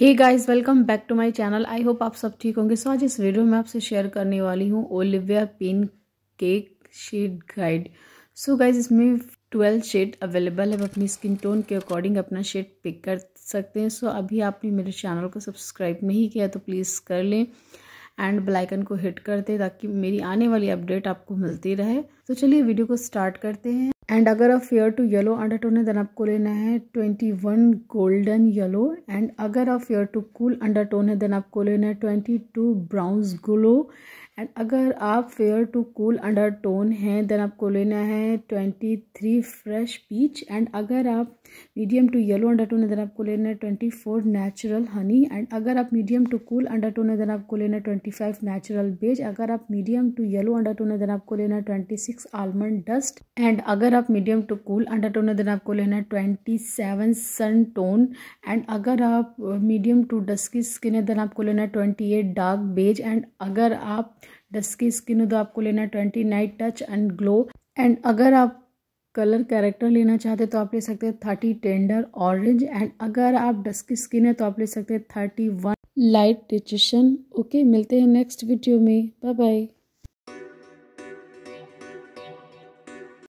hey guys welcome back to my channel I hope आप सब ठीक होंगे सो आज इस वीडियो में आपसे शेयर करने वाली हूँ Olivia pan cake shade guide so guys इसमें ट्वेल्व शेड अवेलेबल है अपनी स्किन टोन के अकॉर्डिंग अपना शेड पिक कर सकते हैं सो so, अभी आपने मेरे चैनल को सब्सक्राइब नहीं किया तो प्लीज़ कर लें एंड ब्लाइकन को हिट कर दें ताकि मेरी आने वाली अपडेट आपको मिलती रहे तो चलिए वीडियो को स्टार्ट करते हैं एंड अगर आप फेयर टू येलो अंडरटोन है देन आपको लेना है twenty one golden yellow and अगर आप फेयर टू कूल अंडरटोन है देन आपको लेना है twenty two browns glow and अगर आप फेयर टू कूल अंडरटोन हैं देन आपको लेना है twenty three fresh peach and अगर आप मीडियम टू येलो अंडरटोन है देन आपको लेना है twenty four natural honey and अगर आप मीडियम टू कूल अंडरटोन है देन आपको लेना है ट्वेंटी फाइव नेचुरल बेज अगर आप मीडियम टू येलो अंडरटोन है देन आपको लेना है twenty six almond dust and अगर अगर आप medium to cool under tone है देन आपको लेना है twenty seven sun tone and अगर आप मीडियम टू डस्की स्किन है देन आपको लेना है twenty eight dark beige and अगर आप डस्की स्किन है तो आपको लेना है twenty nine touch and glow and अगर आप कलर कैरेक्टर लेना चाहते तो आप ले सकते हैं थर्टी टेंडर ऑरेंज एंड अगर आप डस्की स्किन है तो आप ले सकते हैं थर्टी वन लाइट डिचिशन ओके मिलते हैं नेक्स्ट वीडियो में बाय बाय